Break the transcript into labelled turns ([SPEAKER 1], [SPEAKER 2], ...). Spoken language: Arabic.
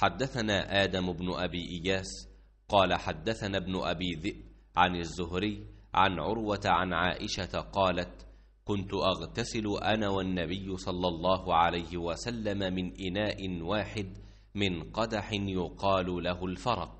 [SPEAKER 1] حدثنا آدم بن أبي
[SPEAKER 2] إياس قال حدثنا ابن أبي ذئب عن الزهري عن عروة عن عائشة قالت كنت أغتسل أنا والنبي صلى الله عليه وسلم من إناء واحد من قدح يقال له
[SPEAKER 1] الفرق